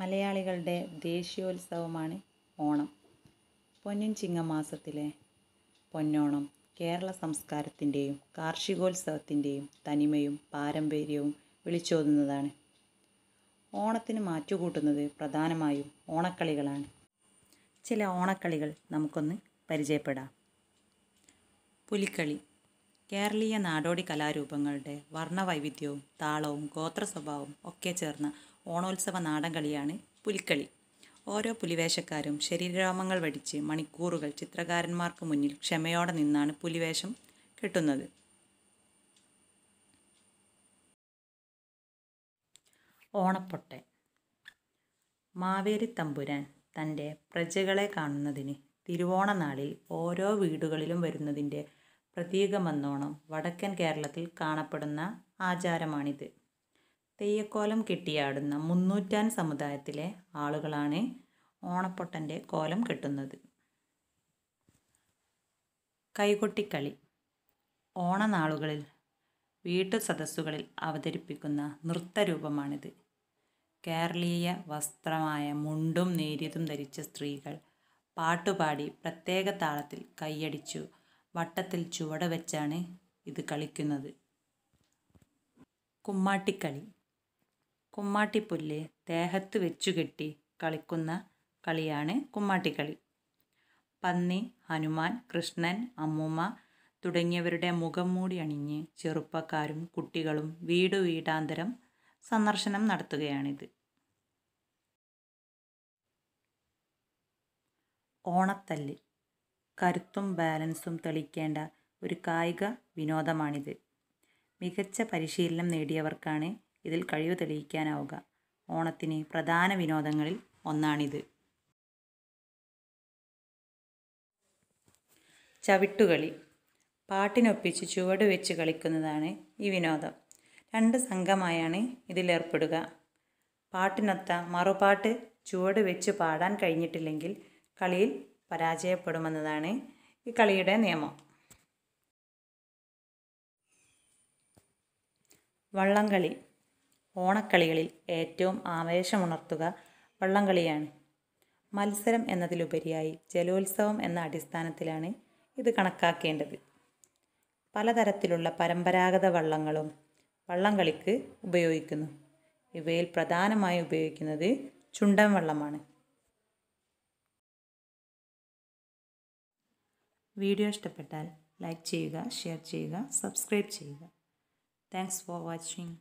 മലയാളികളുടെ ദേശീയോത്സവമാണ് ഓണം പൊന്നിൻ ചിങ്ങമാസത്തിലെ പൊന്നോണം കേരള സംസ്കാരത്തിൻ്റെയും കാർഷികോത്സവത്തിൻ്റെയും തനിമയും പാരമ്പര്യവും വിളിച്ചോതുന്നതാണ് ഓണത്തിന് മാറ്റുകൂട്ടുന്നത് പ്രധാനമായും ഓണക്കളികളാണ് ചില ഓണക്കളികൾ നമുക്കൊന്ന് പരിചയപ്പെടാം പുലിക്കളി കേരളീയ നാടോടി കലാരൂപങ്ങളുടെ വർണ്ണവൈവിധ്യവും താളവും ഗോത്ര സ്വഭാവവും ഒക്കെ ചേർന്ന ഓണോത്സവ നാടൻകളിയാണ് പുലിക്കളി ഓരോ പുലിവേഷക്കാരും ശരീരരോമങ്ങൾ വടിച്ച് മണിക്കൂറുകൾ ചിത്രകാരന്മാർക്ക് മുന്നിൽ ക്ഷമയോടെ നിന്നാണ് പുലിവേഷം കെട്ടുന്നത് ഓണപ്പൊട്ട മാവേലി തമ്പുരാൻ തൻ്റെ പ്രജകളെ കാണുന്നതിന് തിരുവോണനാളിൽ ഓരോ വീടുകളിലും വരുന്നതിൻ്റെ പ്രതീകമെന്നോണം വടക്കൻ കേരളത്തിൽ കാണപ്പെടുന്ന ആചാരമാണിത് തെയ്യക്കോലം കെട്ടിയാടുന്ന മുന്നൂറ്റാൻ സമുദായത്തിലെ ആളുകളാണ് ഓണപ്പൊട്ടൻ്റെ കോലം കെട്ടുന്നത് കൈകൊട്ടിക്കളി ഓണനാളുകളിൽ വീട്ടു സദസ്സുകളിൽ അവതരിപ്പിക്കുന്ന നൃത്തരൂപമാണിത് കേരളീയ വസ്ത്രമായ മുണ്ടും നേരിയതും ധരിച്ച സ്ത്രീകൾ പാട്ടുപാടി പ്രത്യേക താളത്തിൽ കൈയടിച്ചു വട്ടത്തിൽ ചുവട വെച്ചാണ് ഇത് കളിക്കുന്നത് കുമ്മാട്ടിക്കളി കുമ്മാട്ടിപ്പുല്ല് ദേഹത്ത് വെച്ചുകെട്ടി കളിക്കുന്ന കളിയാണ് കുമ്മാട്ടിക്കളി പന്നി ഹനുമാൻ കൃഷ്ണൻ അമ്മൂമ്മ തുടങ്ങിയവരുടെ മുഖം മൂടി അണിഞ്ഞ് ചെറുപ്പക്കാരും കുട്ടികളും വീടു വീടാന്തരം സന്ദർശനം നടത്തുകയാണിത് ഓണത്തല്ല് കരുത്തും ബാലൻസും തെളിക്കേണ്ട ഒരു കായിക വിനോദമാണിത് മികച്ച പരിശീലനം നേടിയവർക്കാണ് ഇതിൽ കഴിവ് തെളിയിക്കാനാവുക ഓണത്തിന് പ്രധാന വിനോദങ്ങളിൽ ഒന്നാണിത് ചവിട്ടുകളി പാട്ടിനൊപ്പിച്ച് ചുവട് വെച്ച് കളിക്കുന്നതാണ് ഈ വിനോദം രണ്ട് സംഘമായാണ് ഇതിലേർപ്പെടുക പാട്ടിനൊത്ത മറുപാട്ട് ചുവട് വെച്ച് പാടാൻ കഴിഞ്ഞിട്ടില്ലെങ്കിൽ കളിയിൽ പരാജയപ്പെടുമെന്നതാണ് ഈ കളിയുടെ നിയമം വള്ളംകളി ഓണക്കളികളിൽ ഏറ്റവും ആവേശമുണർത്തുക വള്ളംകളിയാണ് മത്സരം എന്നതിലുപരിയായി ജലോത്സവം എന്ന അടിസ്ഥാനത്തിലാണ് ഇത് കണക്കാക്കേണ്ടത് പലതരത്തിലുള്ള പരമ്പരാഗത വള്ളങ്ങളും വള്ളംകളിക്ക് ഉപയോഗിക്കുന്നു ഇവയിൽ പ്രധാനമായി ഉപയോഗിക്കുന്നത് ചുണ്ടൻ വള്ളമാണ് വീഡിയോ ഇഷ്ടപ്പെട്ടാൽ ലൈക്ക് ചെയ്യുക ഷെയർ ചെയ്യുക സബ്സ്ക്രൈബ് ചെയ്യുക താങ്ക്സ് ഫോർ വാച്ചിങ്